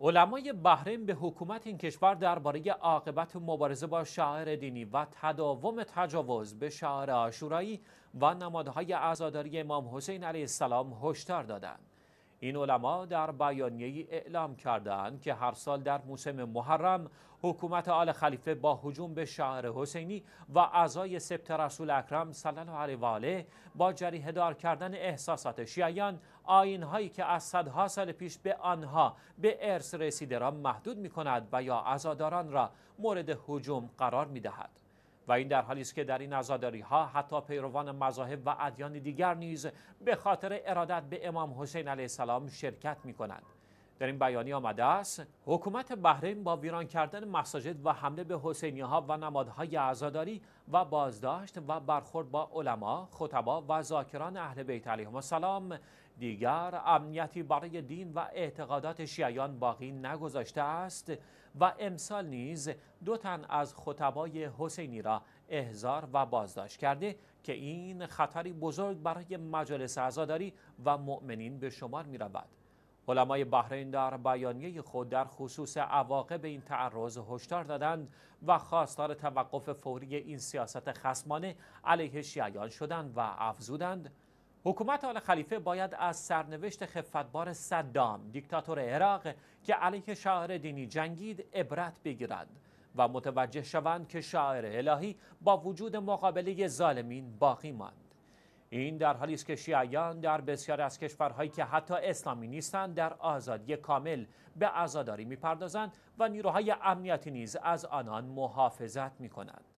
علمای بحرین به حکومت این کشور درباره عاقبت مبارزه با شاعر دینی و تداوم تجاوز به شاعر آشورایی و نمادهای عزاداری امام حسین علیه السلام هشدار دادند. این علما در بیانیه اعلام کردند که هر سال در موسم محرم حکومت آل خلیفه با هجوم به شهر حسینی و اعضای سبت رسول اکرم صلی الله علیه و آله با جریه دار کردن احساسات شیعیان آینهایی که از صدها سال پیش به آنها به ارث رسیده را محدود می کند و یا عزاداران را مورد هجوم قرار می دهد. و این در حالی است که در این عزاداری ها حتی پیروان مذاهب و ادیان دیگر نیز به خاطر ارادت به امام حسین علیه السلام شرکت می کنند در این بیانیه آمده است حکومت بحرین با ویران کردن مساجد و حمله به حسینی ها و نمادهای عزاداری و بازداشت و برخورد با علما، خطبا و ذاکران اهل بیت علیهم السلام دیگر امنیتی برای دین و اعتقادات شیعیان باقی نگذاشته است و امسال نیز دو تن از خطبای حسینی را احضار و بازداشت کرده که این خطری بزرگ برای مجالس عزاداری و مؤمنین به شمار می علمای بحرین در بیانیه خود در خصوص عواقب این تعرض هشدار دادند و خواستار توقف فوری این سیاست خسمانه علیه شیعیان شدند و افزودند حکومت آل خلیفه باید از سرنوشت خفتبار صدام دیکتاتور عراق که علیه شاعر دینی جنگید عبرت بگیرد و متوجه شوند که شاعر الهی با وجود مقابله ظالمین باقی ماند این در حالی است که شیعیان در بسیاری از کشورهایی که حتی اسلامی نیستند در آزادی کامل به عزاداری میپردازند و نیروهای امنیتی نیز از آنان محافظت میکنند